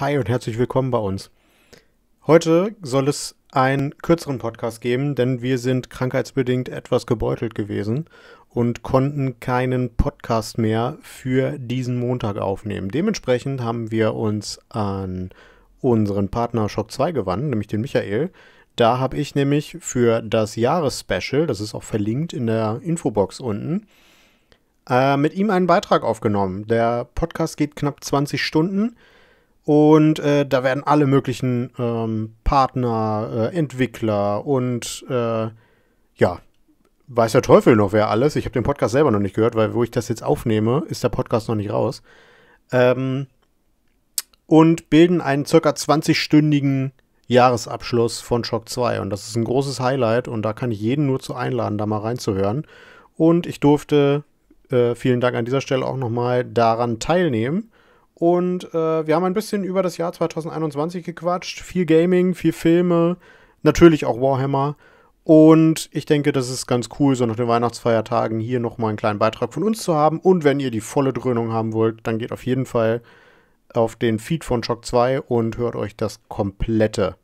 Hi und herzlich willkommen bei uns. Heute soll es einen kürzeren Podcast geben, denn wir sind krankheitsbedingt etwas gebeutelt gewesen und konnten keinen Podcast mehr für diesen Montag aufnehmen. Dementsprechend haben wir uns an unseren Partner Shock 2 gewandt, nämlich den Michael. Da habe ich nämlich für das Jahresspecial, das ist auch verlinkt in der Infobox unten, äh, mit ihm einen Beitrag aufgenommen. Der Podcast geht knapp 20 Stunden. Und äh, da werden alle möglichen ähm, Partner, äh, Entwickler und äh, ja, weiß der Teufel noch wer alles. Ich habe den Podcast selber noch nicht gehört, weil wo ich das jetzt aufnehme, ist der Podcast noch nicht raus. Ähm, und bilden einen circa 20-stündigen Jahresabschluss von Shock 2. Und das ist ein großes Highlight und da kann ich jeden nur zu einladen, da mal reinzuhören. Und ich durfte, äh, vielen Dank an dieser Stelle auch nochmal, daran teilnehmen und äh, wir haben ein bisschen über das Jahr 2021 gequatscht. Viel Gaming, viel Filme, natürlich auch Warhammer. Und ich denke, das ist ganz cool, so nach den Weihnachtsfeiertagen hier nochmal einen kleinen Beitrag von uns zu haben. Und wenn ihr die volle Dröhnung haben wollt, dann geht auf jeden Fall auf den Feed von Shock 2 und hört euch das komplette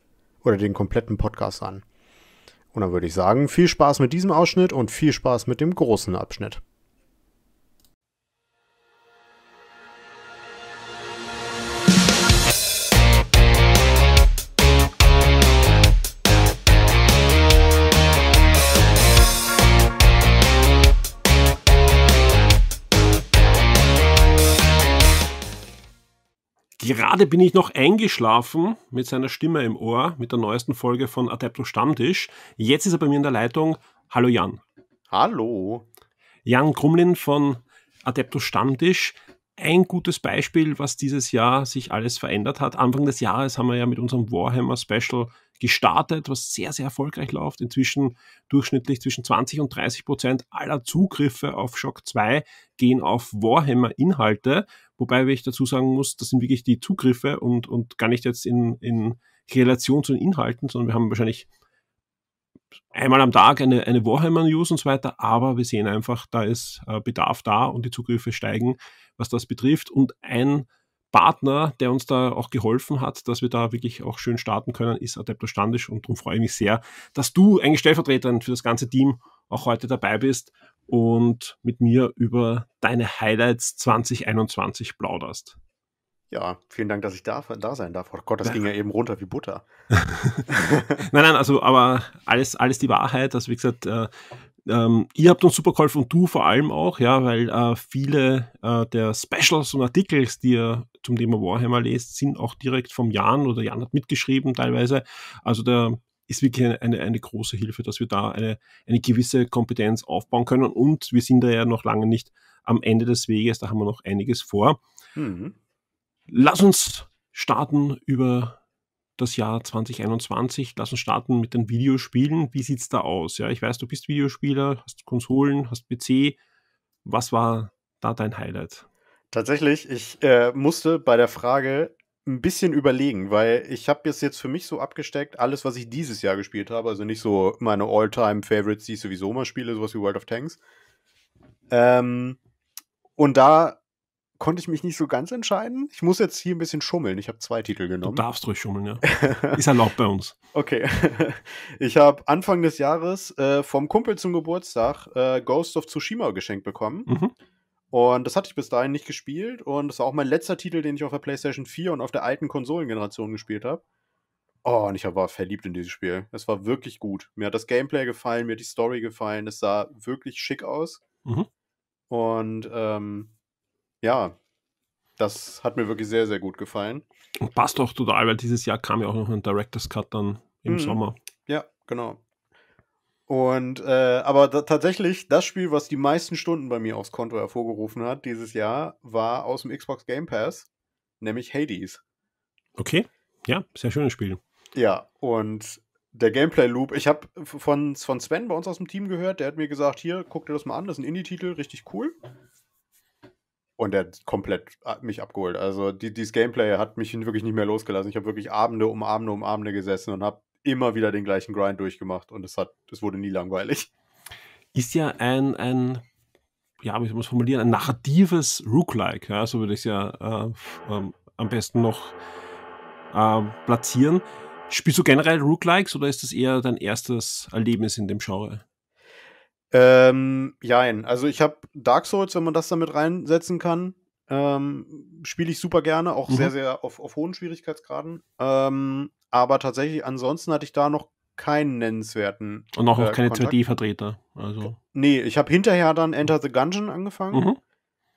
oder den kompletten Podcast an. Und dann würde ich sagen, viel Spaß mit diesem Ausschnitt und viel Spaß mit dem großen Abschnitt. Gerade bin ich noch eingeschlafen mit seiner Stimme im Ohr, mit der neuesten Folge von Adeptus Stammtisch. Jetzt ist er bei mir in der Leitung. Hallo Jan. Hallo. Jan Krumlin von Adeptus Stammtisch ein gutes Beispiel, was dieses Jahr sich alles verändert hat. Anfang des Jahres haben wir ja mit unserem Warhammer Special gestartet, was sehr, sehr erfolgreich läuft. Inzwischen durchschnittlich zwischen 20 und 30 Prozent aller Zugriffe auf Shock 2 gehen auf Warhammer-Inhalte. Wobei ich dazu sagen muss, das sind wirklich die Zugriffe und, und gar nicht jetzt in, in Relation zu den Inhalten, sondern wir haben wahrscheinlich einmal am Tag eine, eine Warhammer-News und so weiter, aber wir sehen einfach, da ist äh, Bedarf da und die Zugriffe steigen, was das betrifft. Und ein Partner, der uns da auch geholfen hat, dass wir da wirklich auch schön starten können, ist Adepto Standisch und darum freue ich mich sehr, dass du eigentlich stellvertretend für das ganze Team auch heute dabei bist und mit mir über deine Highlights 2021 plauderst. Ja, vielen Dank, dass ich da, da sein darf. Oh Gott, das ja. ging ja eben runter wie Butter. nein, nein, also, aber alles, alles die Wahrheit. Also, wie gesagt, äh, ähm, ihr habt uns super geholfen und du vor allem auch, ja, weil äh, viele äh, der Specials und Artikel, die ihr zum Thema Warhammer lest, sind auch direkt vom Jan oder Jan hat mitgeschrieben teilweise. Also da ist wirklich eine, eine, eine große Hilfe, dass wir da eine, eine gewisse Kompetenz aufbauen können und wir sind da ja noch lange nicht am Ende des Weges, da haben wir noch einiges vor. Mhm. Lass uns starten über das Jahr 2021. Lass uns starten mit den Videospielen. Wie sieht es da aus? Ja, ich weiß, du bist Videospieler, hast Konsolen, hast PC. Was war da dein Highlight? Tatsächlich, ich äh, musste bei der Frage ein bisschen überlegen, weil ich habe jetzt jetzt für mich so abgesteckt, alles, was ich dieses Jahr gespielt habe, also nicht so meine All-Time-Favorites, die ich sowieso mal spiele, sowas wie World of Tanks. Ähm, und da konnte ich mich nicht so ganz entscheiden. Ich muss jetzt hier ein bisschen schummeln. Ich habe zwei Titel genommen. Du darfst ruhig schummeln, ja. Ist ja auch bei uns. Okay. Ich habe Anfang des Jahres äh, vom Kumpel zum Geburtstag äh, Ghost of Tsushima geschenkt bekommen. Mhm. Und das hatte ich bis dahin nicht gespielt. Und das war auch mein letzter Titel, den ich auf der PlayStation 4 und auf der alten Konsolengeneration gespielt habe. Oh, und ich war verliebt in dieses Spiel. Es war wirklich gut. Mir hat das Gameplay gefallen, mir hat die Story gefallen. Es sah wirklich schick aus. Mhm. Und ähm, ja, das hat mir wirklich sehr, sehr gut gefallen. Und passt auch total, weil dieses Jahr kam ja auch noch ein Director's Cut dann im mhm. Sommer. Ja, genau. Und äh, aber da, tatsächlich, das Spiel, was die meisten Stunden bei mir aufs Konto hervorgerufen hat dieses Jahr, war aus dem Xbox Game Pass, nämlich Hades. Okay, ja, sehr schönes Spiel. Ja, und der Gameplay-Loop, ich habe von, von Sven bei uns aus dem Team gehört, der hat mir gesagt, hier, guck dir das mal an, das ist ein Indie-Titel, richtig cool. Und der hat komplett äh, mich abgeholt. Also die, dieses Gameplay hat mich wirklich nicht mehr losgelassen. Ich habe wirklich Abende um Abende um Abende gesessen und habe immer wieder den gleichen Grind durchgemacht und es hat, es wurde nie langweilig. Ist ja ein, ein ja, wie soll man es formulieren, ein narratives Rook-like, ja, so würde ich es ja äh, ähm, am besten noch äh, platzieren. Spielst du generell Rook-likes oder ist das eher dein erstes Erlebnis in dem Genre? Ähm, jein. Also ich habe Dark Souls, wenn man das damit reinsetzen kann, ähm, spiele ich super gerne, auch mhm. sehr, sehr auf, auf hohen Schwierigkeitsgraden. Ähm, aber tatsächlich, ansonsten hatte ich da noch keinen nennenswerten. Und auch, äh, auch keine 2D-Vertreter. Also. Nee, ich habe hinterher dann Enter the Gungeon angefangen, mhm.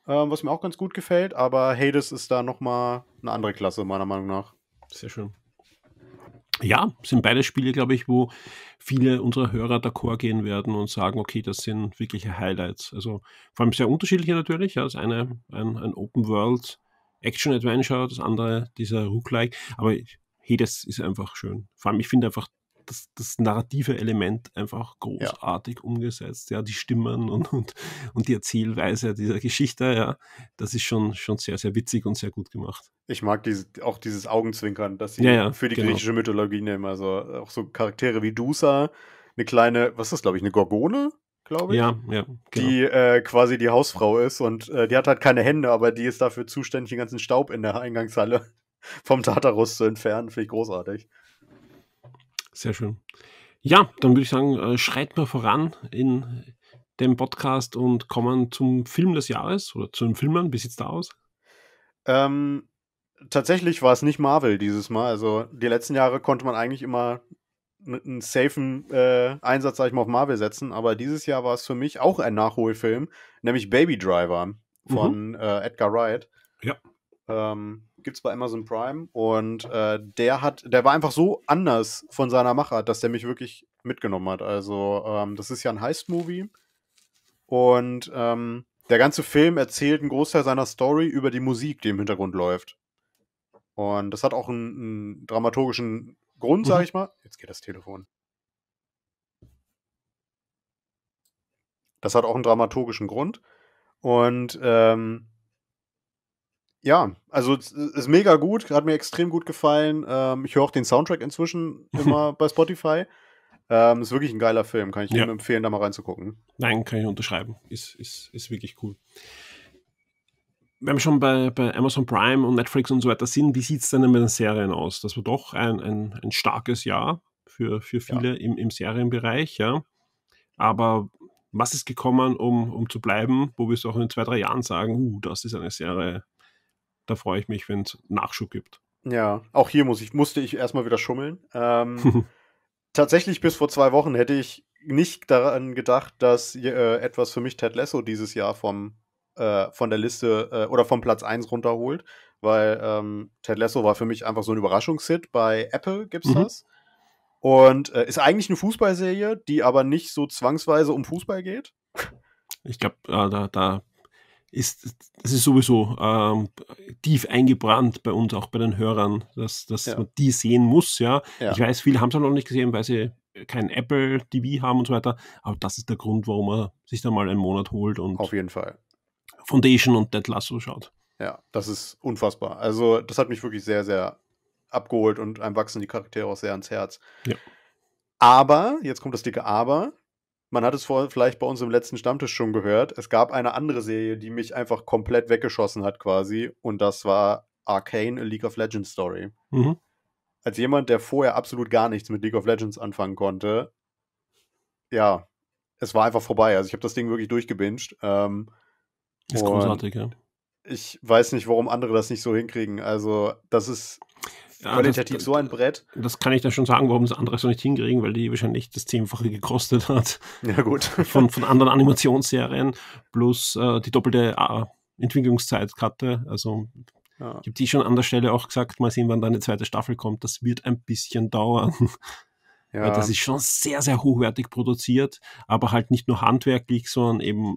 ähm, was mir auch ganz gut gefällt, aber Hades ist da nochmal eine andere Klasse, meiner Meinung nach. Sehr schön ja, sind beide Spiele, glaube ich, wo viele unserer Hörer d'accord gehen werden und sagen, okay, das sind wirkliche Highlights. Also vor allem sehr unterschiedliche natürlich. Ja, das eine ein, ein Open World Action Adventure, das andere dieser Rook-like. Aber hey, das ist einfach schön. Vor allem, ich finde einfach das, das narrative Element einfach großartig ja. umgesetzt. Ja, die Stimmen und, und, und die Erzählweise dieser Geschichte, ja, das ist schon, schon sehr, sehr witzig und sehr gut gemacht. Ich mag diese, auch dieses Augenzwinkern, dass sie ja, ja, für die genau. griechische Mythologie nehmen. Also äh, auch so Charaktere wie Dusa, eine kleine, was ist, das, glaube ich, eine Gorgone? glaube ich. Ja, ja. Genau. Die äh, quasi die Hausfrau ist und äh, die hat halt keine Hände, aber die ist dafür zuständig, den ganzen Staub in der Eingangshalle vom Tartarus zu entfernen. Finde ich großartig. Sehr schön. Ja, dann würde ich sagen, äh, schreit mal voran in dem Podcast und kommen zum Film des Jahres oder zu den Filmen. Wie sieht es da aus? Ähm, tatsächlich war es nicht Marvel dieses Mal. Also die letzten Jahre konnte man eigentlich immer einen safen äh, Einsatz, sag ich mal, auf Marvel setzen. Aber dieses Jahr war es für mich auch ein Nachholfilm, nämlich Baby Driver von mhm. äh, Edgar Wright. Ja. Ähm, gibt es bei Amazon Prime und äh, der hat, der war einfach so anders von seiner Machart, dass der mich wirklich mitgenommen hat. Also ähm, das ist ja ein Heist-Movie und ähm, der ganze Film erzählt einen Großteil seiner Story über die Musik, die im Hintergrund läuft. Und das hat auch einen, einen dramaturgischen Grund, sag mhm. ich mal. Jetzt geht das Telefon. Das hat auch einen dramaturgischen Grund. Und ähm, ja, also ist mega gut, hat mir extrem gut gefallen. Ähm, ich höre auch den Soundtrack inzwischen immer bei Spotify. Ähm, ist wirklich ein geiler Film, kann ich ja. jedem empfehlen, da mal reinzugucken. Nein, kann ich unterschreiben. Ist, ist, ist wirklich cool. Wenn wir schon bei, bei Amazon Prime und Netflix und so weiter sind, wie sieht es denn mit den Serien aus? Das war doch ein, ein, ein starkes Jahr für, für viele ja. im, im Serienbereich, ja. Aber was ist gekommen, um, um zu bleiben, wo wir es auch in zwei, drei Jahren sagen, uh, das ist eine Serie, da freue ich mich, wenn es Nachschub gibt. Ja, auch hier muss ich, musste ich erstmal wieder schummeln. Ähm, tatsächlich bis vor zwei Wochen hätte ich nicht daran gedacht, dass äh, etwas für mich Ted Lasso dieses Jahr vom, äh, von der Liste äh, oder vom Platz 1 runterholt, weil ähm, Ted Lasso war für mich einfach so ein Überraschungshit. Bei Apple gibt's mhm. das. Und äh, ist eigentlich eine Fußballserie, die aber nicht so zwangsweise um Fußball geht. Ich glaube, da, da ist, das ist sowieso ähm, tief eingebrannt bei uns, auch bei den Hörern, dass, dass ja. man die sehen muss, ja. ja. Ich weiß, viele haben es halt noch nicht gesehen, weil sie kein Apple TV haben und so weiter, aber das ist der Grund, warum man sich da mal einen Monat holt und auf jeden Fall Foundation und Dead Lasso schaut. Ja, das ist unfassbar. Also, das hat mich wirklich sehr, sehr abgeholt und einem wachsen die Charaktere auch sehr ans Herz. Ja. Aber, jetzt kommt das dicke Aber, man hat es vor, vielleicht bei uns im letzten Stammtisch schon gehört, es gab eine andere Serie, die mich einfach komplett weggeschossen hat quasi und das war Arcane, A League of Legends Story. Mhm. Als jemand, der vorher absolut gar nichts mit League of Legends anfangen konnte, ja, es war einfach vorbei. Also ich habe das Ding wirklich durchgebinged. Ähm, ist großartig, ja. Ich weiß nicht, warum andere das nicht so hinkriegen. Also das ist ja, qualitativ das, so ein Brett. Das kann ich dann schon sagen, warum es andere so nicht hinkriegen, weil die wahrscheinlich das Zehnfache gekostet hat. Ja, gut. Von, von anderen Animationsserien plus äh, die doppelte äh, Entwicklungszeitkarte. Also ja. ich habe die schon an der Stelle auch gesagt, mal sehen, wann da eine zweite Staffel kommt. Das wird ein bisschen dauern. Ja. Weil das ist schon sehr, sehr hochwertig produziert, aber halt nicht nur handwerklich, sondern eben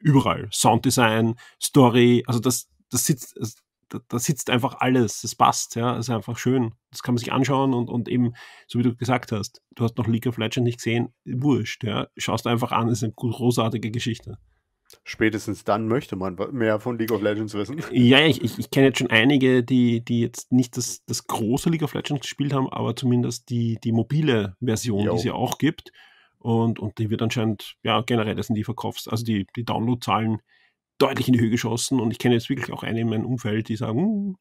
überall. Sounddesign, Story, also das, das sitzt, also da, da, sitzt einfach alles, das passt, ja, das ist einfach schön. Das kann man sich anschauen und, und eben, so wie du gesagt hast, du hast noch League of Legends nicht gesehen, wurscht, ja, schaust einfach an, ist eine großartige Geschichte. Spätestens dann möchte man mehr von League of Legends wissen. Ja, ich, ich, ich kenne jetzt schon einige, die, die jetzt nicht das, das große League of Legends gespielt haben, aber zumindest die, die mobile Version, jo. die es ja auch gibt. Und, und die wird anscheinend, ja, generell, das sind die Verkaufs-, also die, die Downloadzahlen deutlich in die Höhe geschossen und ich kenne jetzt wirklich auch einen in meinem Umfeld, die sagen, hm,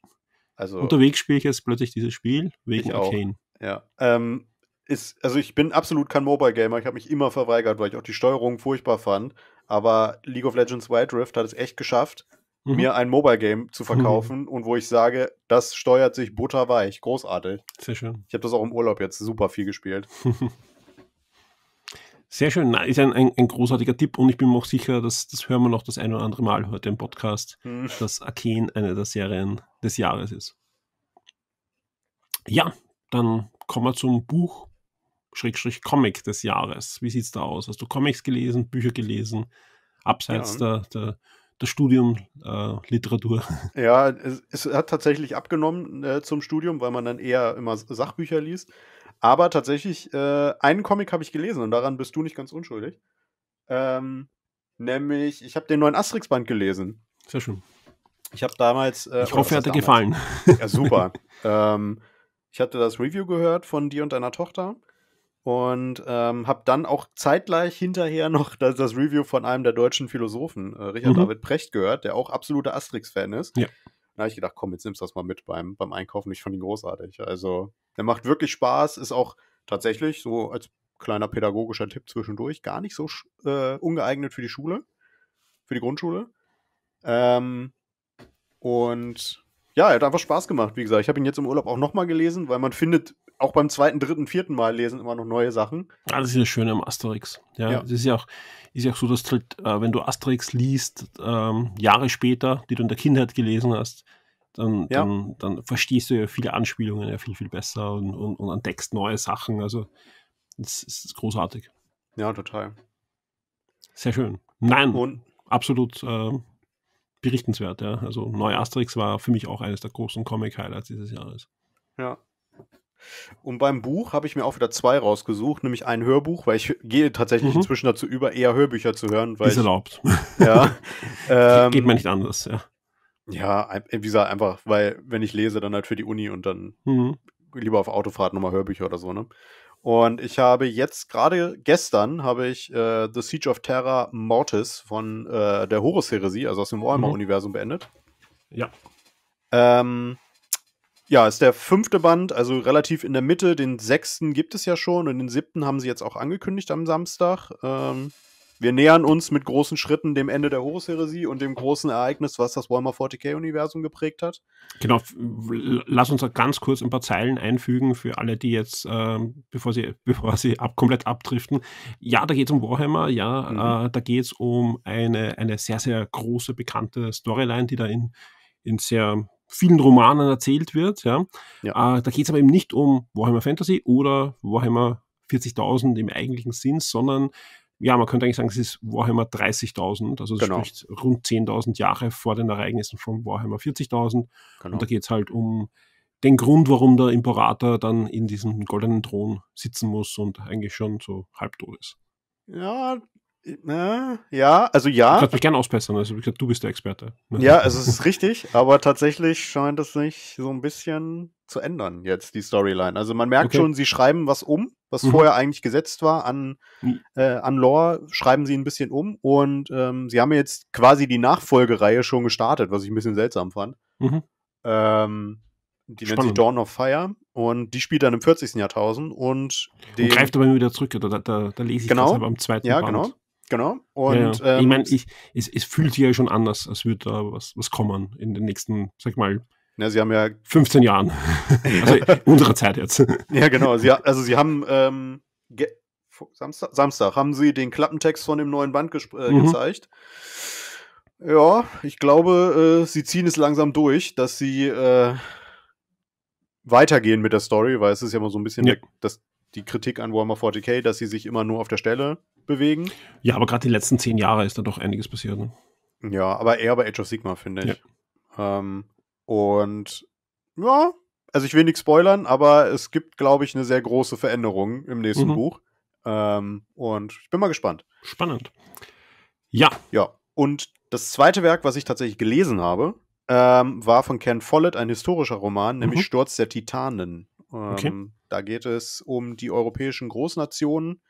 also, unterwegs spiele ich jetzt plötzlich dieses Spiel wegen Arcane. Ja. Ähm, ist, also ich bin absolut kein Mobile Gamer, ich habe mich immer verweigert, weil ich auch die Steuerung furchtbar fand. Aber League of Legends Wild Rift hat es echt geschafft, mhm. mir ein Mobile Game zu verkaufen mhm. und wo ich sage, das steuert sich butterweich, großartig. Sehr schön. Ich habe das auch im Urlaub jetzt super viel gespielt. Sehr schön, ist ein, ein, ein, großartiger Tipp und ich bin mir auch sicher, dass das hören wir noch das ein oder andere Mal heute im Podcast, hm. dass Arcane eine der Serien des Jahres ist. Ja, dann kommen wir zum Buch Schrägstrich Comic des Jahres. Wie sieht es da aus? Hast du Comics gelesen, Bücher gelesen, abseits ja. der, der, der Studium äh, Literatur? Ja, es, es, hat tatsächlich abgenommen äh, zum Studium, weil man dann eher immer Sachbücher liest. Aber tatsächlich, äh, einen Comic habe ich gelesen und daran bist du nicht ganz unschuldig. Ähm, nämlich, ich habe den neuen Asterix-Band gelesen. Sehr schön. Ich habe damals. Äh, ich hoffe, er hat dir gefallen. Ja, super. ähm, ich hatte das Review gehört von dir und deiner Tochter und ähm, habe dann auch zeitgleich hinterher noch das, das, Review von einem der deutschen Philosophen, äh, Richard mhm. David Precht, gehört, der auch absoluter Asterix-Fan ist. Ja. Da habe ich gedacht, komm, jetzt nimmst du das mal mit beim, beim Einkaufen. Ich fand ihn großartig. Also, der macht wirklich Spaß, ist auch tatsächlich so als kleiner pädagogischer Tipp zwischendurch gar nicht so äh, ungeeignet für die Schule, für die Grundschule. Ähm, und ja, er hat einfach Spaß gemacht, wie gesagt. Ich habe ihn jetzt im Urlaub auch nochmal gelesen, weil man findet auch beim zweiten, dritten, vierten Mal lesen immer noch neue Sachen. Alles ah, ist ja schön am Asterix. Ja, ja. Das ist ja auch, ist ja auch so, dass halt, äh, wenn du Asterix liest, ähm, Jahre später, die du in der Kindheit gelesen hast, dann, ja. dann, dann, verstehst du ja viele Anspielungen ja viel, viel besser und, und, und entdeckst neue Sachen. Also, es ist großartig. Ja, total. Sehr schön. Nein, und? absolut äh, berichtenswert. Ja. Also, Neu Asterix war für mich auch eines der großen Comic-Highlights dieses Jahres. Ja. Und beim Buch habe ich mir auch wieder zwei rausgesucht, nämlich ein Hörbuch, weil ich gehe tatsächlich mhm. inzwischen dazu über, eher Hörbücher zu hören. Weil ist erlaubt. Ich, ja. ähm, Geht mir ähm, nicht anders, ja. Ja, wie gesagt, einfach, weil wenn ich lese, dann halt für die Uni und dann mhm. lieber auf Autofahrt nochmal Hörbücher oder so, ne? Und ich habe jetzt, gerade gestern, habe ich äh, The Siege of Terra Mortis von äh, der Horus-Heresie, also aus dem mhm. Warhammer-Universum, mhm. beendet. Ja. Ähm, ja, ist der fünfte Band, also relativ in der Mitte. Den sechsten gibt es ja schon und den siebten haben sie jetzt auch angekündigt am Samstag. Ähm, wir nähern uns mit großen Schritten dem Ende der Horus-Heresie und dem großen Ereignis, was das Warhammer 40k-Universum geprägt hat. Genau, lass uns ganz kurz ein paar Zeilen einfügen für alle, die jetzt, äh, bevor sie, bevor sie ab, komplett abdriften. Ja, da geht es um Warhammer, ja, mhm. äh, da geht es um eine, eine sehr, sehr große, bekannte Storyline, die da in, in sehr vielen Romanen erzählt wird. Ja. ja. Äh, da geht es aber eben nicht um Warhammer Fantasy oder Warhammer 40.000 im eigentlichen Sinn, sondern ja, man könnte eigentlich sagen, es ist Warhammer 30.000, also es genau. spricht rund 10.000 Jahre vor den Ereignissen von Warhammer 40.000. Genau. Und da geht es halt um den Grund, warum der Imperator dann in diesem goldenen Thron sitzen muss und eigentlich schon so halbtot ist. Ja, ja, also ja. Ich würde mich gerne ausbessern, also du bist der Experte. Ne? Ja, also es ist richtig, aber tatsächlich scheint es sich so ein bisschen zu ändern jetzt, die Storyline. Also man merkt okay. schon, sie schreiben was um, was mhm. vorher eigentlich gesetzt war an, mhm. äh, an Lore, schreiben sie ein bisschen um und ähm, sie haben jetzt quasi die Nachfolgereihe schon gestartet, was ich ein bisschen seltsam fand. Mhm. Ähm, die Spannend. nennt sich Dawn of Fire und die spielt dann im 40. Jahrtausend und, und greift aber immer wieder zurück, da, da, da lese ich genau, das aber am zweiten Ja, Band. genau. Genau. Und ja, ja. ich meine, ähm, es, es fühlt sich ja schon anders, als würde da was, was kommen in den nächsten, sag mal, ja, sie haben ja 15 Jahren. also unserer Zeit jetzt. ja, genau. Sie, also sie haben ähm, Samstag, Samstag, haben sie den Klappentext von dem neuen Band äh, mhm. gezeigt. Ja, ich glaube, äh, sie ziehen es langsam durch, dass sie äh, weitergehen mit der Story, weil es ist ja immer so ein bisschen ja. das die Kritik an Warhammer 40k, dass sie sich immer nur auf der Stelle bewegen. Ja, aber gerade die letzten zehn Jahre ist da doch einiges passiert. Ne? Ja, aber eher bei Age of Sigma, finde ich. Ja. Ähm, und ja, also ich will nichts spoilern, aber es gibt, glaube ich, eine sehr große Veränderung im nächsten mhm. Buch. Ähm, und ich bin mal gespannt. Spannend. Ja. Ja. Und das zweite Werk, was ich tatsächlich gelesen habe, ähm, war von Ken Follett ein historischer Roman, nämlich mhm. Sturz der Titanen. Ähm, okay. Da geht es um die europäischen Großnationen,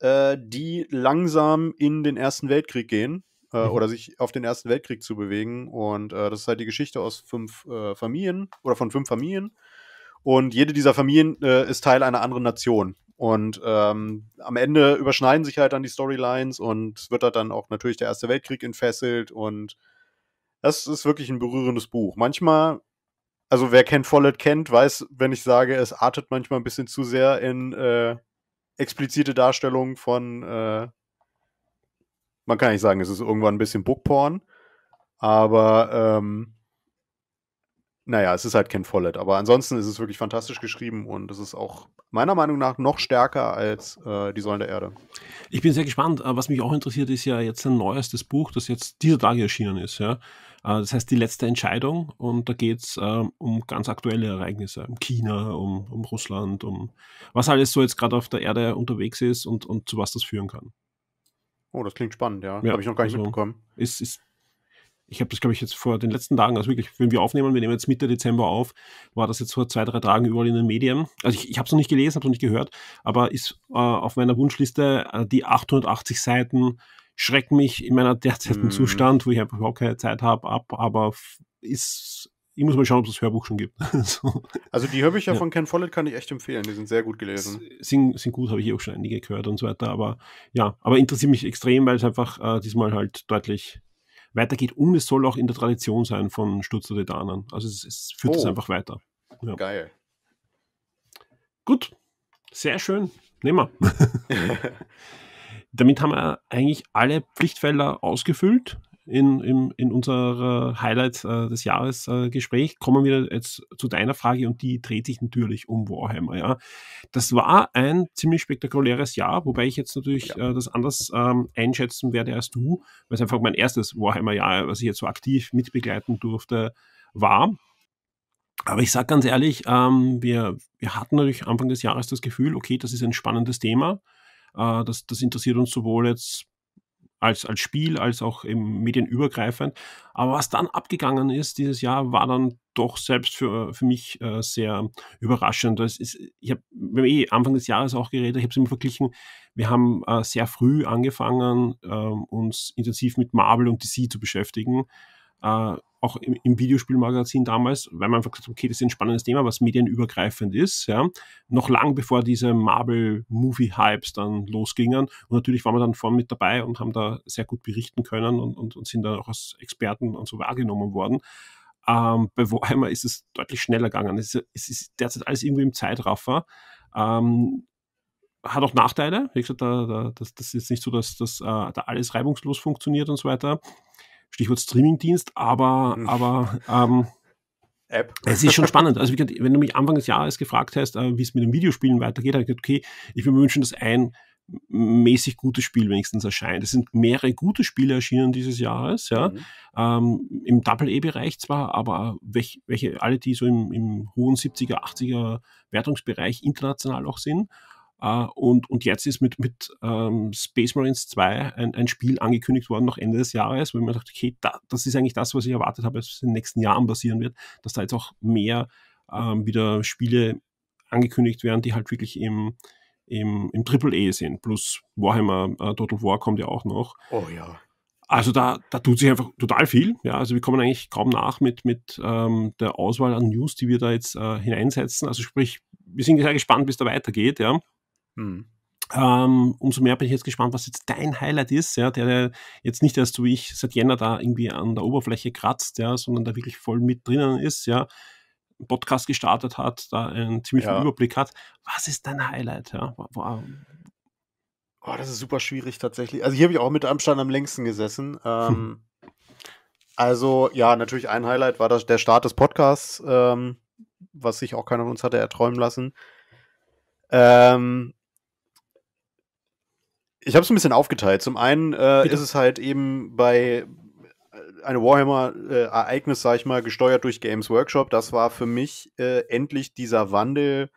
äh, die langsam in den Ersten Weltkrieg gehen äh, mhm. oder sich auf den Ersten Weltkrieg zu bewegen. Und äh, das ist halt die Geschichte aus fünf äh, Familien oder von fünf Familien. Und jede dieser Familien äh, ist Teil einer anderen Nation. Und ähm, am Ende überschneiden sich halt dann die Storylines und wird da dann auch natürlich der Erste Weltkrieg entfesselt und das ist wirklich ein berührendes Buch. Manchmal also wer Ken Follett kennt, weiß, wenn ich sage, es artet manchmal ein bisschen zu sehr in äh, explizite Darstellungen von, äh, man kann nicht sagen, es ist irgendwann ein bisschen Bookporn, aber ähm, naja, es ist halt Ken Follett. Aber ansonsten ist es wirklich fantastisch geschrieben und es ist auch meiner Meinung nach noch stärker als äh, Die Säulen der Erde. Ich bin sehr gespannt. Äh, was mich auch interessiert, ist ja jetzt ein neuestes Buch, das jetzt dieser Tage erschienen ist. Ja? Äh, das heißt, die letzte Entscheidung und da geht es ähm, um ganz aktuelle Ereignisse, um China, um, um Russland, um was alles so jetzt gerade auf der Erde unterwegs ist und, und zu was das führen kann. Oh, das klingt spannend, ja. ja Habe ich noch gar nicht also mitbekommen. Ist, ist, ich habe das, glaube ich, jetzt vor den letzten Tagen, also wirklich, wenn wir aufnehmen, wir nehmen jetzt Mitte Dezember auf, war das jetzt vor zwei, drei Tagen überall in den Medien. Also ich, ich habe es noch nicht gelesen, habe es noch nicht gehört, aber ist äh, auf meiner Wunschliste äh, die 880 Seiten schreckt mich in meiner derzeitigen mhm. Zustand, wo ich einfach überhaupt keine Zeit habe, ab, aber ist ich muss mal schauen, ob es das Hörbuch schon gibt. so. Also die Hörbücher ja. von Ken Follett kann ich echt empfehlen, die sind sehr gut gelesen. Sind, sind gut, habe ich eh auch schon einige gehört und so weiter, aber ja, aber interessiert mich extrem, weil es einfach äh, diesmal halt deutlich weitergeht und es soll auch in der Tradition sein von Stuttgarter Danern. Also es, es führt es oh. einfach weiter. Ja. Geil. Gut, sehr schön. Nehmen wir. Damit haben wir eigentlich alle Pflichtfelder ausgefüllt in, in, in unserer Highlight äh, des Jahres äh, Gespräch. Kommen wir jetzt zu deiner Frage und die dreht sich natürlich um Warhammer. Ja. Das war ein ziemlich spektakuläres Jahr, wobei ich jetzt natürlich ja. äh, das anders ähm, einschätzen werde als du, weil es einfach mein erstes Warhammer-Jahr, was ich jetzt so aktiv mitbegleiten durfte, war. Aber ich sage ganz ehrlich, ähm, wir, wir hatten natürlich Anfang des Jahres das Gefühl, okay, das ist ein spannendes Thema äh, das, das interessiert uns sowohl jetzt als, als Spiel, als auch im medienübergreifend. Aber was dann abgegangen ist dieses Jahr, war dann doch selbst für, für mich äh, sehr überraschend. Das ist, ich habe eh Anfang des Jahres auch geredet, ich habe es immer verglichen. Wir haben äh, sehr früh angefangen, äh, uns intensiv mit Marvel und DC zu beschäftigen. Äh, auch im, im Videospielmagazin damals, weil man einfach gesagt hat, okay, das ist ein spannendes Thema, was medienübergreifend ist, ja, noch lang bevor diese Marvel-Movie-Hypes dann losgingen. Und natürlich waren wir dann vorne mit dabei und haben da sehr gut berichten können und, und, und sind dann auch als Experten und so wahrgenommen worden. Ähm, bei Warhammer ist es deutlich schneller gegangen. Es ist, es ist derzeit alles irgendwie im Zeitraffer. Ähm, hat auch Nachteile. Wie gesagt, da, da, das, das, ist nicht so, dass das, äh, da alles reibungslos funktioniert und so weiter. Stichwort Streamingdienst, aber, mhm. aber ähm, App. Es ist schon spannend. Also, wenn du mich Anfang des Jahres gefragt hast, äh, wie es mit den Videospielen weitergeht, habe ich gesagt, okay, ich würde mir wünschen, dass ein mäßig gutes Spiel wenigstens erscheint. Es sind mehrere gute Spiele erschienen dieses Jahres, ja. Mhm. Ähm, Im Double-E-Bereich zwar, aber welch, welche, alle, die so im, im hohen 70er, 80er Wertungsbereich international auch sind. Äh, und, und jetzt ist mit, mit ähm, Space Marines 2 ein, ein Spiel angekündigt worden, noch Ende des Jahres, weil man mir dachte, okay, da, das ist eigentlich das, was ich erwartet habe, was in den nächsten Jahren passieren wird, dass da jetzt auch mehr ähm, wieder Spiele angekündigt werden, die halt wirklich im, im, im AAA sind. Plus Warhammer äh, Total War kommt ja auch noch. Oh ja. Also da, da tut sich einfach total viel. Ja, also wir kommen eigentlich kaum nach mit, mit ähm, der Auswahl an News, die wir da jetzt äh, hineinsetzen. Also sprich, wir sind sehr gespannt, bis da weitergeht. Ja. Mhm. Ähm, umso mehr bin ich jetzt gespannt, was jetzt dein Highlight ist, ja, der, der jetzt nicht erst so wie ich seit Jänner da irgendwie an der Oberfläche kratzt, ja, sondern da wirklich voll mit drinnen ist, ja, einen Podcast gestartet hat, da einen ziemlichen ja. Überblick hat. Was ist dein Highlight, ja? Wow. Oh, das ist super schwierig tatsächlich. Also hier habe ich auch mit Amstand am längsten gesessen. Ähm, hm. Also ja, natürlich ein Highlight war das, der Start des Podcasts, ähm, was sich auch keiner von uns hatte erträumen lassen. Ähm, ich habe es ein bisschen aufgeteilt. Zum einen äh, ist es halt eben bei einem Warhammer-Ereignis, äh, äh sag ich mal, gesteuert durch Games Workshop. Das war für mich äh, endlich dieser Wandel.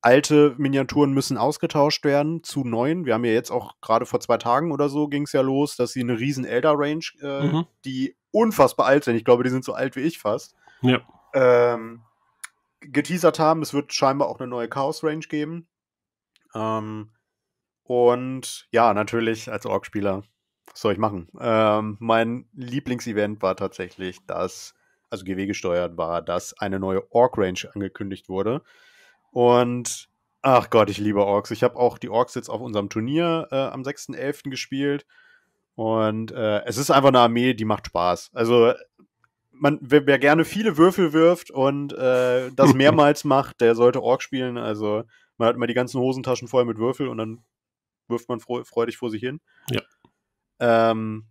Alte Miniaturen müssen ausgetauscht werden zu neuen. Wir haben ja jetzt auch gerade vor zwei Tagen oder so ging es ja los, dass sie eine riesen Elder-Range, äh, mhm. die unfassbar alt sind. Ich glaube, die sind so alt wie ich fast. Ja. Ähm, geteasert haben. Es wird scheinbar auch eine neue Chaos-Range geben. Ähm, und ja, natürlich als Orkspieler, was soll ich machen? Ähm, mein Lieblingsevent war tatsächlich das, also GW gesteuert war, dass eine neue Ork range angekündigt wurde. Und ach Gott, ich liebe Orks. Ich habe auch die Orks jetzt auf unserem Turnier äh, am 6.11. gespielt. Und äh, es ist einfach eine Armee, die macht Spaß. Also man, wer, wer, gerne viele Würfel wirft und äh, das mehrmals macht, der sollte Ork spielen. Also man hat immer die ganzen Hosentaschen voll mit Würfel und dann wirft man freudig vor sich hin. Ja. Ähm,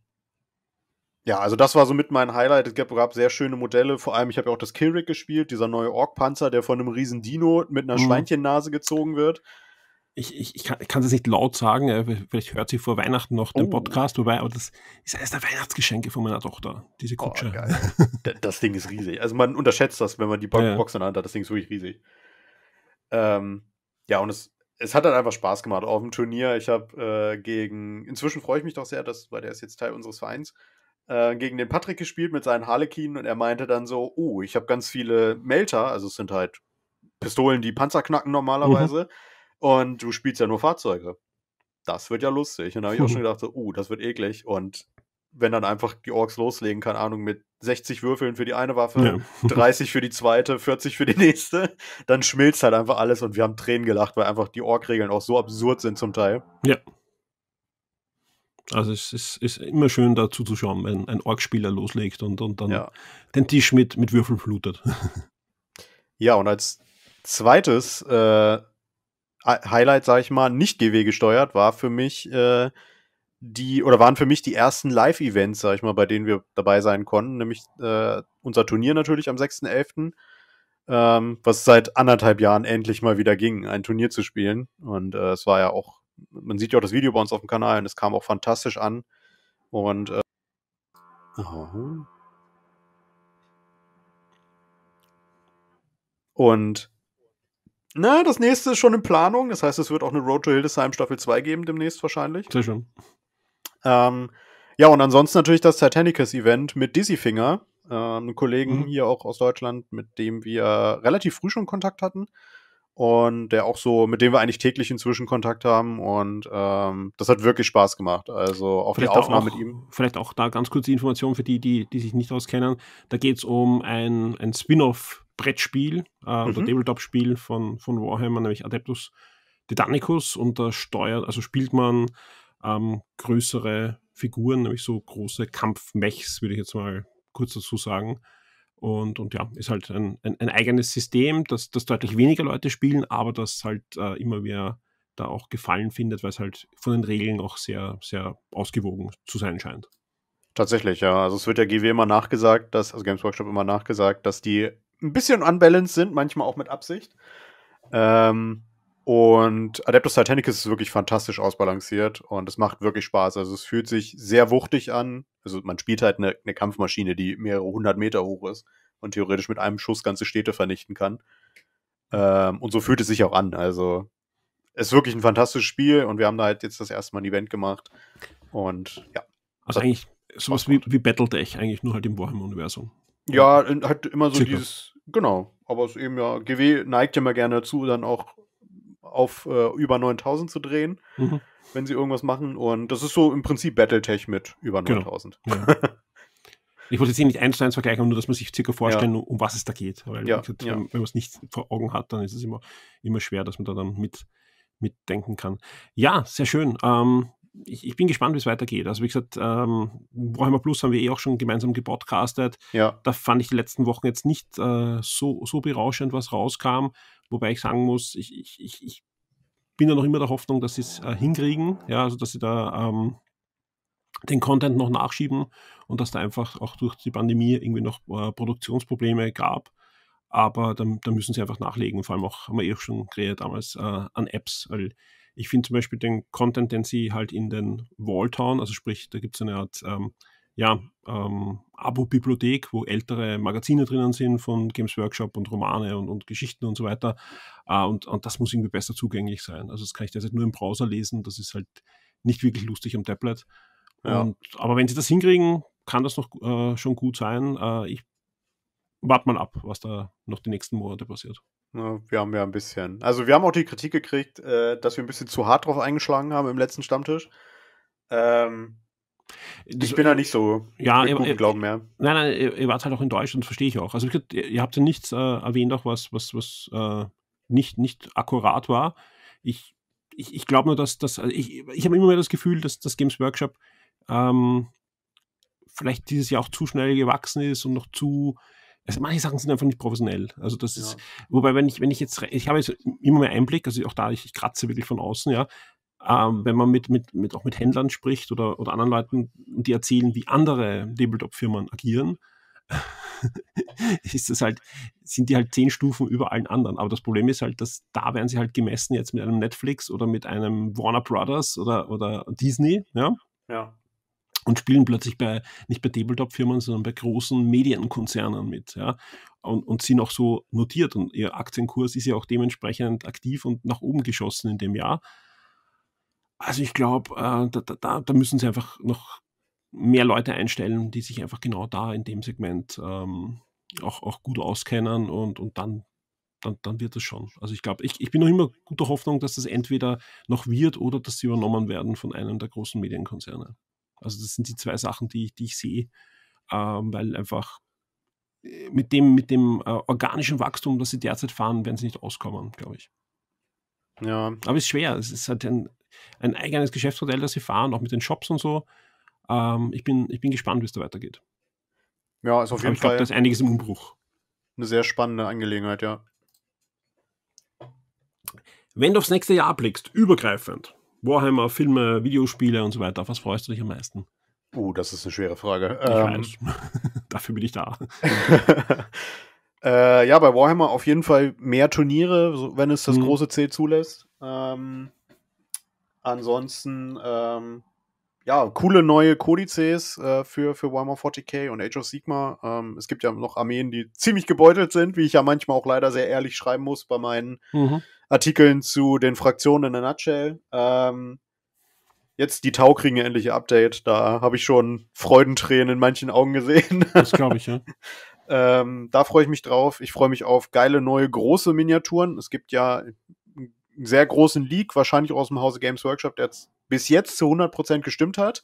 ja, also das war so mit mein Highlight. Es gab, gab sehr schöne Modelle. Vor allem, ich habe ja auch das Killrick gespielt, dieser neue Ork-Panzer, der von einem riesen Dino mit einer mhm. Schweinchennase gezogen wird. Ich, ich, ich kann es nicht laut sagen, vielleicht hört sie vor Weihnachten noch den oh. Podcast, wobei, aber das ist eines der Weihnachtsgeschenke von meiner Tochter, diese oh, Kutsche. Oh, das Ding ist riesig. Also man unterschätzt das, wenn man die Box ja. in der Hand hat. Das Ding ist wirklich riesig. Ähm, ja, und es es hat dann halt einfach Spaß gemacht auf dem Turnier. Ich habe äh, gegen, inzwischen freue ich mich doch sehr, dass, weil der ist jetzt Teil unseres Vereins, äh, gegen den Patrick gespielt mit seinen Harlekin und er meinte dann so, oh, ich habe ganz viele Melter, also es sind halt Pistolen, die Panzer knacken normalerweise mhm. und du spielst ja nur Fahrzeuge. Das wird ja lustig. Und da habe ich auch schon gedacht, so, oh, das wird eklig. Und wenn dann einfach die Orks loslegen, keine Ahnung, mit 60 Würfeln für die eine Waffe, ja. 30 für die zweite, 40 für die nächste, dann schmilzt halt einfach alles und wir haben Tränen gelacht, weil einfach die Ork-Regeln auch so absurd sind zum Teil. Ja. Also es ist, ist immer schön dazu zu schauen, wenn ein Ork-Spieler loslegt und, und dann ja. den Tisch mit, mit Würfeln flutet. Ja, und als zweites äh, Highlight, sag ich mal, nicht GW gesteuert, war für mich äh, die oder waren für mich die ersten Live-Events, sag ich mal, bei denen wir dabei sein konnten, nämlich äh, unser Turnier natürlich am 6.11., ähm, was seit anderthalb Jahren endlich mal wieder ging, ein Turnier zu spielen. Und äh, es war ja auch, man sieht ja auch das Video bei uns auf dem Kanal und es kam auch fantastisch an. Und äh, oh. und na, das nächste ist schon in Planung. Das heißt, es wird auch eine Road to Hildesheim Staffel 2 geben demnächst wahrscheinlich. Sehr schön. Ähm, ja, und ansonsten natürlich das Titanicus-Event mit Dizzy Finger, ähm, einem Kollegen mhm. hier auch aus Deutschland, mit dem wir relativ früh schon Kontakt hatten und der auch so, mit dem wir eigentlich täglich inzwischen Kontakt haben und ähm, das hat wirklich Spaß gemacht. Also auch vielleicht die Aufnahme auch, mit ihm. Vielleicht auch da ganz kurze Information für die, die, die sich nicht auskennen. Da geht es um ein, ein Spin-off-Brettspiel äh, also mhm. oder Tabletop-Spiel von, von Warhammer, nämlich Adeptus Titanicus und da steuert, also spielt man ähm, größere Figuren, nämlich so große Kampfmechs, würde ich jetzt mal kurz dazu sagen. Und, und ja, ist halt ein, ein, ein eigenes System, das, das deutlich weniger Leute spielen, aber das halt äh, immer mehr da auch Gefallen findet, weil es halt von den Regeln auch sehr, sehr ausgewogen zu sein scheint. Tatsächlich, ja. Also es wird der GW immer nachgesagt, dass, also Games Workshop immer nachgesagt, dass die ein bisschen unbalanced sind, manchmal auch mit Absicht. Ähm, und Adeptus Titanicus ist wirklich fantastisch ausbalanciert und es macht wirklich Spaß. Also es fühlt sich sehr wuchtig an. Also man spielt halt eine, eine Kampfmaschine, die mehrere hundert Meter hoch ist und theoretisch mit einem Schuss ganze Städte vernichten kann. Ähm, und so fühlt es sich auch an. Also es ist wirklich ein fantastisches Spiel und wir haben da halt jetzt das erste Mal ein Event gemacht. Und ja. Also eigentlich sowas wie, wie Battletech, eigentlich nur halt im Warhammer-Universum. Ja, halt immer so Circa. dieses, genau. Aber es eben ja, GW neigt ja mal gerne dazu, dann auch auf äh, über 9000 zu drehen, mhm. wenn sie irgendwas machen. Und das ist so im Prinzip Battletech mit über 9000. Genau. Ja. ich wollte jetzt hier nicht eins zu eins vergleichen, nur dass man sich circa vorstellen, ja. um was es da geht. Weil, ja. gesagt, wenn man es nicht vor Augen hat, dann ist es immer, immer schwer, dass man da dann mit, mitdenken kann. Ja, sehr schön. Ähm, ich, ich, bin gespannt, wie es weitergeht. Also wie gesagt, ähm, Warhammer Plus haben wir eh auch schon gemeinsam gepodcastet. Ja. Da fand ich die letzten Wochen jetzt nicht äh, so, so berauschend, was rauskam. Wobei ich sagen muss, ich, ich, ich, ich bin ja noch immer der Hoffnung, dass sie es äh, hinkriegen. Ja, also dass sie da ähm, den Content noch nachschieben und dass da einfach auch durch die Pandemie irgendwie noch äh, Produktionsprobleme gab. Aber da, müssen sie einfach nachlegen. Vor allem auch, haben wir eh schon kreiert damals, äh, an Apps. Weil ich finde zum Beispiel den Content, den sie halt in den Wall Town, also sprich, da gibt es eine Art ähm, ja, ähm, Abo-Bibliothek, wo ältere Magazine drinnen sind von Games Workshop und Romane und, und Geschichten und so weiter. Äh, und, und das muss irgendwie besser zugänglich sein. Also das kann ich derzeit nur im Browser lesen. Das ist halt nicht wirklich lustig am Tablet. Ja. Und, aber wenn sie das hinkriegen, kann das noch äh, schon gut sein. Äh, ich warte mal ab, was da noch die nächsten Monate passiert. Ne, wir haben ja ein bisschen. Also wir haben auch die Kritik gekriegt, äh, dass wir ein bisschen zu hart drauf eingeschlagen haben im letzten Stammtisch. Ähm, ich bin da nicht so ja, mit gutem Glauben mehr. Nein, nein, ihr wart halt auch in Deutschland, verstehe ich auch. Also ihr habt ja nichts äh, erwähnt, auch was, was, was äh, nicht, nicht akkurat war. Ich, ich, ich glaube nur, dass, dass also ich, ich habe immer mehr das Gefühl, dass das Games Workshop ähm, vielleicht dieses Jahr auch zu schnell gewachsen ist und noch zu also manche Sachen sind einfach nicht professionell. Also das ja. ist, wobei, wenn ich, wenn ich jetzt, ich habe jetzt immer mehr Einblick, also auch da, ich, ich kratze wirklich von außen, ja. Ähm, wenn man mit, mit, mit, auch mit Händlern spricht oder, oder anderen Leuten, die erzählen, wie andere Tabletop-Firmen agieren, ist das halt, sind die halt zehn Stufen über allen anderen. Aber das Problem ist halt, dass da werden sie halt gemessen jetzt mit einem Netflix oder mit einem Warner Brothers oder, oder Disney, ja. Ja und spielen plötzlich bei, nicht bei Tabletop-Firmen, sondern bei großen Medienkonzernen mit. Ja? Und, und sind auch so notiert und ihr Aktienkurs ist ja auch dementsprechend aktiv und nach oben geschossen in dem Jahr. Also ich glaube, äh, da, da, da, müssen sie einfach noch mehr Leute einstellen, die sich einfach genau da in dem Segment ähm, auch, auch gut auskennen und, und dann, dann, dann wird das schon. Also ich glaube, ich, ich bin noch immer guter Hoffnung, dass das entweder noch wird oder dass sie übernommen werden von einem der großen Medienkonzerne. Also das sind die zwei Sachen, die, die ich sehe, ähm, weil einfach äh, mit dem, mit dem äh, organischen Wachstum, das sie derzeit fahren, werden sie nicht auskommen, glaube ich. Ja. Aber es ist schwer. Es ist halt ein, ein eigenes Geschäftsmodell, das sie fahren, auch mit den Shops und so. Ähm, ich, bin, ich bin gespannt, wie es da weitergeht. Ja, ist auf jeden ich Fall. Ich glaube, da ist einiges im Umbruch. Eine sehr spannende Angelegenheit, ja. Wenn du aufs nächste Jahr blickst, übergreifend, Warhammer, Filme, Videospiele und so weiter, auf was freust du dich am meisten? Uh, das ist eine schwere Frage. Ich Ähm, Dafür bin ich da. äh, ja, bei Warhammer auf jeden Fall mehr Turniere, wenn es das mhm. große C zulässt. Ähm, ansonsten, ähm, ja, coole neue Kodizes äh, für, für Warhammer 40k und Age of Sigma. Ähm, es gibt ja noch Armeen, die ziemlich gebeutelt sind, wie ich ja manchmal auch leider sehr ehrlich schreiben muss bei meinen. Mhm. Artikeln zu den Fraktionen in der Nutshell. Ähm, jetzt die Tau kriegen ja endlich ihr Update. Da habe ich schon Freudentränen in manchen Augen gesehen. Das glaube ich, ja. ähm, da freue ich mich drauf. Ich freue mich auf geile neue große Miniaturen. Es gibt ja einen sehr großen Leak, wahrscheinlich auch aus dem Hause Games Workshop, der bis jetzt zu 100% gestimmt hat,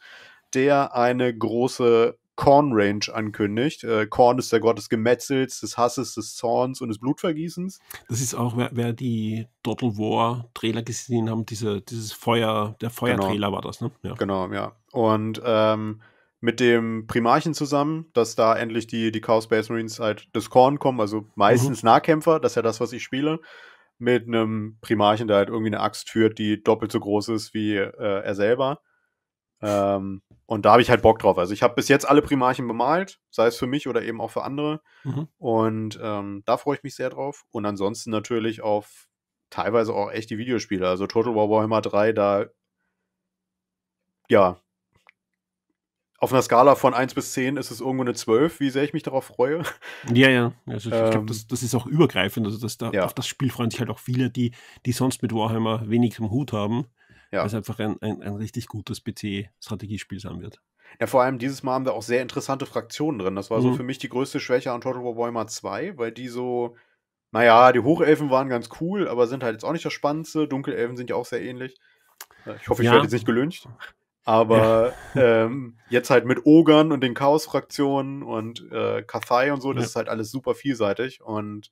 der eine große Corn Range ankündigt. Äh, Korn ist der Gott des Gemetzels, des Hasses, des Zorns und des Blutvergießens. Das ist auch, wer, wer die Total War Trailer gesehen haben, diese, dieses Feuer, der Feuertrailer genau. war das, ne? Ja. Genau, ja. Und ähm, mit dem Primarchen zusammen, dass da endlich die, die Chaos Space Marines halt des Korn kommen, also meistens mhm. Nahkämpfer, das ist ja das, was ich spiele. Mit einem Primarchen, der halt irgendwie eine Axt führt, die doppelt so groß ist wie äh, er selber ähm, und da habe ich halt Bock drauf. Also ich habe bis jetzt alle Primarchen bemalt, sei es für mich oder eben auch für andere. Mhm. Und ähm, da freue ich mich sehr drauf. Und ansonsten natürlich auf teilweise auch echt die Videospiele. Also Total War Warhammer 3, da ja, auf einer Skala von 1 bis 10 ist es irgendwo eine 12, wie sehr ich mich darauf freue. Ja, ja. Also ich ähm, glaube, das, das, ist auch übergreifend. Also das, da, ja. auf das Spiel freuen sich halt auch viele, die, die sonst mit Warhammer wenig im Hut haben ja. weil es einfach ein, ein, ein richtig gutes PC-Strategiespiel sein wird. Ja, vor allem dieses Mal haben wir auch sehr interessante Fraktionen drin. Das war mhm. so für mich die größte Schwäche an Total War Warhammer 2, weil die so, naja, die Hochelfen waren ganz cool, aber sind halt jetzt auch nicht das Spannendste. Dunkelelfen sind ja auch sehr ähnlich. Äh, ich hoffe, ich ja. werde jetzt nicht gelünscht. Aber ja. ähm, jetzt halt mit Ogern und den Chaos-Fraktionen und äh, Kathai und so, das ja. ist halt alles super vielseitig und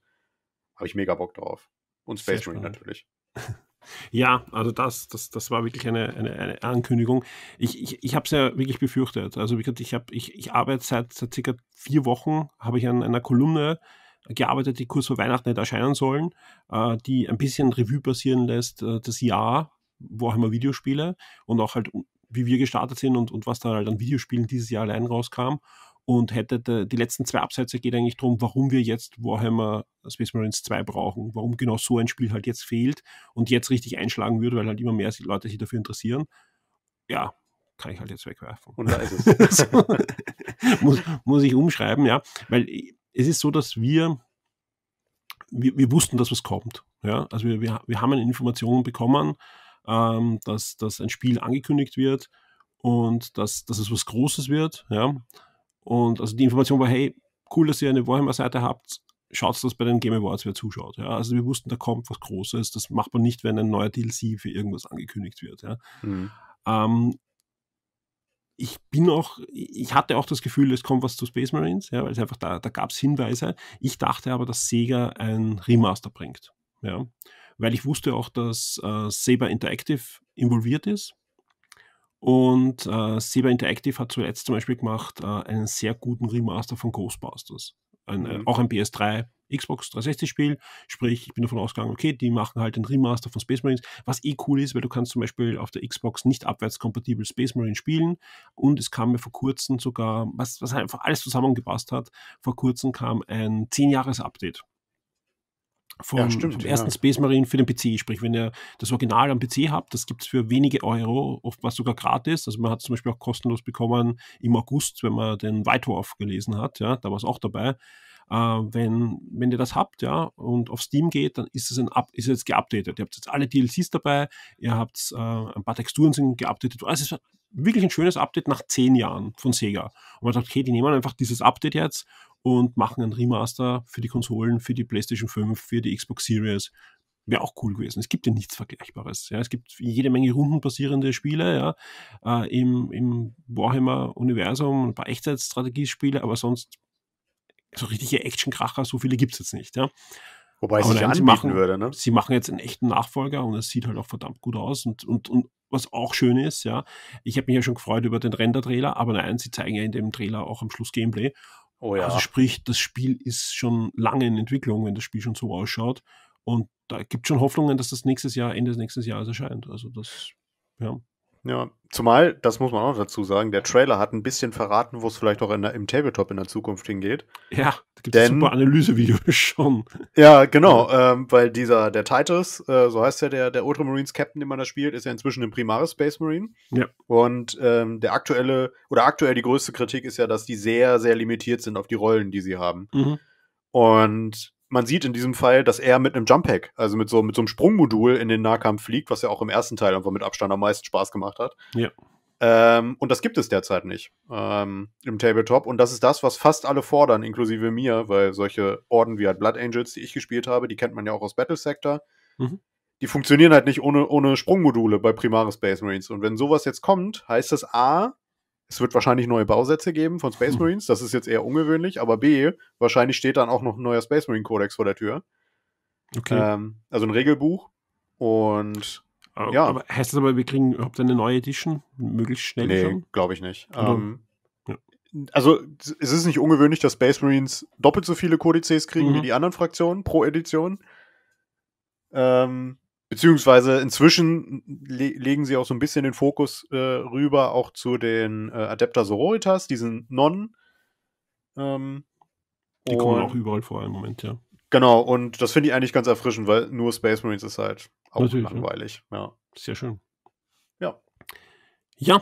habe ich mega Bock drauf. Und Space Marine natürlich. Ja, also das, das, das war wirklich eine, eine, eine Ankündigung. Ich, ich, ich habe es ja wirklich befürchtet. Also wie gesagt, ich, hab, ich, ich arbeite seit, seit circa vier Wochen, habe ich an einer Kolumne gearbeitet, die kurz vor Weihnachten hätte erscheinen sollen, äh, die ein bisschen Revue passieren lässt, äh, das Jahr, wo auch immer Videospiele und auch halt, wie wir gestartet sind und, und was da halt an Videospielen dieses Jahr allein rauskam und hätte de, die letzten zwei Absätze geht eigentlich darum, warum wir jetzt Warhammer Space Marines 2 brauchen, warum genau so ein Spiel halt jetzt fehlt und jetzt richtig einschlagen würde, weil halt immer mehr Leute sich dafür interessieren. Ja, kann ich halt jetzt wegwerfen. Und da ist es. so, muss, muss ich umschreiben, ja, weil äh, es ist so, dass wir, wir, wir wussten, dass was kommt. Ja, also wir, wir, wir haben eine Information bekommen, ähm, dass, dass ein Spiel angekündigt wird und dass, dass es was Großes wird. Ja, und also die Information war, hey, cool, dass ihr eine Warhammer-Seite habt, schaut, dass bei den Game Awards wer zuschaut. Ja? Also wir wussten, da kommt was Großes, das macht man nicht, wenn ein neuer DLC für irgendwas angekündigt wird. Ja? Mhm. Ähm, ich bin auch, ich hatte auch das Gefühl, es kommt was zu Space Marines, ja, weil es einfach da, da gab es Hinweise. Ich dachte aber, dass Sega ein Remaster bringt. Ja. Weil ich wusste auch, dass äh, Saber Interactive involviert ist. Und äh, Seba Interactive hat zuletzt zum Beispiel gemacht äh, einen sehr guten Remaster von Ghostbusters. Ein, äh, mhm. Auch ein PS3, Xbox 360-Spiel. Sprich, ich bin davon ausgegangen, okay, die machen halt einen Remaster von Space Marines, was eh cool ist, weil du kannst zum Beispiel auf der Xbox nicht abwärtskompatibel Space Marines spielen. Und es kam mir vor kurzem sogar, was, was halt einfach alles zusammengepasst hat, vor kurzem kam ein 10-Jahres-Update vom, ja, stimmt, vom ersten ja. Space Marine für den PC. Sprich, wenn ihr das Original am PC habt, das gibt es für wenige Euro, oftmals sogar gratis. Also man hat es zum Beispiel auch kostenlos bekommen im August, wenn man den White Wolf gelesen hat, ja, da war es auch dabei. Äh, wenn, wenn ihr das habt, ja, und auf Steam geht, dann ist es ein Up, ist jetzt geupdatet. Ihr habt jetzt alle DLCs dabei, ihr habt äh, ein paar Texturen sind geupdatet. Also es ist wirklich ein schönes Update nach zehn Jahren von Sega. Und man sagt, okay, die nehmen einfach dieses Update jetzt und machen einen Remaster für die Konsolen, für die PlayStation 5, für die Xbox Series. Wäre auch cool gewesen. Es gibt ja nichts Vergleichbares. Ja. Es gibt jede Menge rundenbasierende Spiele ja, äh, im, im Warhammer-Universum, ein paar Echtzeitstrategiespiele, aber sonst so richtige Action-Kracher, so viele gibt es jetzt nicht. Ja. Wobei es sich nein, anbieten machen, würde, ne? Sie machen jetzt einen echten Nachfolger und es sieht halt auch verdammt gut aus und, und, und was auch schön ist, ja. Ich habe mich ja schon gefreut über den Render-Trailer, aber nein, sie zeigen ja in dem Trailer auch am Schluss Gameplay Oh ja. Also sprich, das Spiel ist schon lange in Entwicklung, wenn das Spiel schon so ausschaut. Und da gibt es schon Hoffnungen, dass das nächstes Jahr, Ende des nächsten Jahres erscheint. Also das, ja. Ja, zumal, das muss man auch dazu sagen, der Trailer hat ein bisschen verraten, wo es vielleicht auch in der, im Tabletop in der Zukunft hingeht. Ja, da gibt es ein super Analysevideo schon. Ja, genau, ja. Ähm, weil dieser, der Titus, äh, so heißt ja der, der Ultramarines-Captain, den man da spielt, ist ja inzwischen ein primares Space Marine. Ja. Und ähm, der aktuelle, oder aktuell die größte Kritik ist ja, dass die sehr, sehr limitiert sind auf die Rollen, die sie haben. Mhm. Und man sieht in diesem Fall, dass er mit einem Jump Pack, also mit so, mit so einem Sprungmodul in den Nahkampf fliegt, was ja auch im ersten Teil einfach mit Abstand am meisten Spaß gemacht hat. Ja. Ähm, und das gibt es derzeit nicht ähm, im Tabletop. Und das ist das, was fast alle fordern, inklusive mir, weil solche Orden wie halt Blood Angels, die ich gespielt habe, die kennt man ja auch aus Battle Sector. Mhm. Die funktionieren halt nicht ohne, ohne Sprungmodule bei Primare Space Marines. Und wenn sowas jetzt kommt, heißt das A, es wird wahrscheinlich neue Bausätze geben von Space hm. Marines. Das ist jetzt eher ungewöhnlich, aber B, wahrscheinlich steht dann auch noch ein neuer Space Marine Codex vor der Tür. Okay. Ähm, also ein Regelbuch. Und aber, ja. Aber heißt das aber, wir kriegen überhaupt eine neue Edition? Möglichst schnell nee, glaube ich nicht. Ähm, ja. Also es ist nicht ungewöhnlich, dass Space Marines doppelt so viele Kodizes kriegen mhm. wie die anderen Fraktionen pro Edition. Ähm, Beziehungsweise inzwischen le legen sie auch so ein bisschen den Fokus äh, rüber, auch zu den äh, Adepta Sororitas, diesen Nonnen. Ähm, die kommen auch überall vor im Moment, ja. Genau, und das finde ich eigentlich ganz erfrischend, weil nur Space Marines ist halt auch Natürlich, langweilig. Ja. ja. Ist schön. Ja. Ja,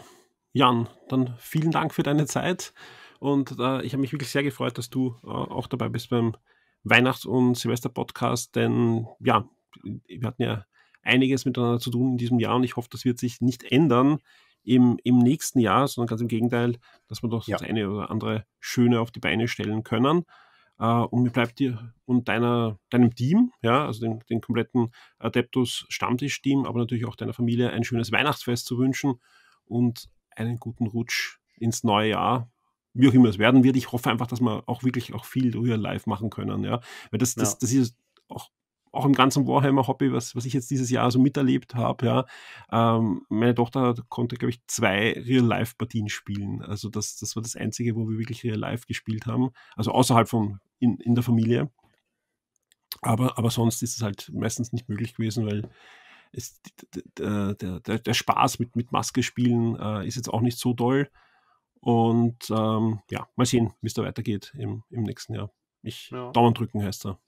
Jan, dann vielen Dank für deine Zeit. Und äh, ich habe mich wirklich sehr gefreut, dass du äh, auch dabei bist beim Weihnachts- und Silvester-Podcast, denn ja, wir hatten ja einiges miteinander zu tun in diesem Jahr und ich hoffe, das wird sich nicht ändern im, im nächsten Jahr, sondern ganz im Gegenteil, dass wir doch ja. das eine oder andere Schöne auf die Beine stellen können. Uh, und mir bleibt dir und deiner, deinem Team, ja, also dem, dem kompletten Adeptus Stammtisch-Team, aber natürlich auch deiner Familie ein schönes Weihnachtsfest zu wünschen und einen guten Rutsch ins neue Jahr. Wie auch immer es werden wird. Ich hoffe einfach, dass wir auch wirklich auch viel hier live machen können, ja. Weil das, das, ja. das ist auch auch im ganzen Warhammer-Hobby, was, was ich jetzt dieses Jahr so miterlebt habe, ja, ähm, meine Tochter konnte, glaube ich, zwei Real-Life-Partien spielen. Also das, das war das Einzige, wo wir wirklich Real-Life gespielt haben. Also außerhalb von in, in der Familie. Aber, aber sonst ist es halt meistens nicht möglich gewesen, weil es, der, der, der Spaß mit, mit Maske spielen äh, ist jetzt auch nicht so doll. Und ähm, ja, mal sehen, wie es da weitergeht im, im nächsten Jahr. Ich ja. Daumen drücken heißt er.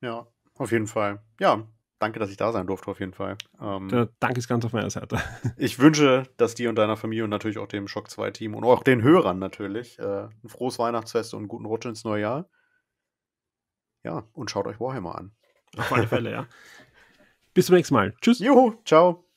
Ja, auf jeden Fall. Ja, danke, dass ich da sein durfte, auf jeden Fall. Ähm, Der Dank ist ganz auf meiner Seite. ich wünsche, dass dir und deiner Familie und natürlich auch dem Schock 2 Team und auch den Hörern natürlich äh, ein frohes Weihnachtsfest und einen guten Rutsch ins neue Jahr. Ja, und schaut euch Warhammer an. Auf alle Fälle, ja. Bis zum nächsten Mal. Tschüss. Juhu, ciao.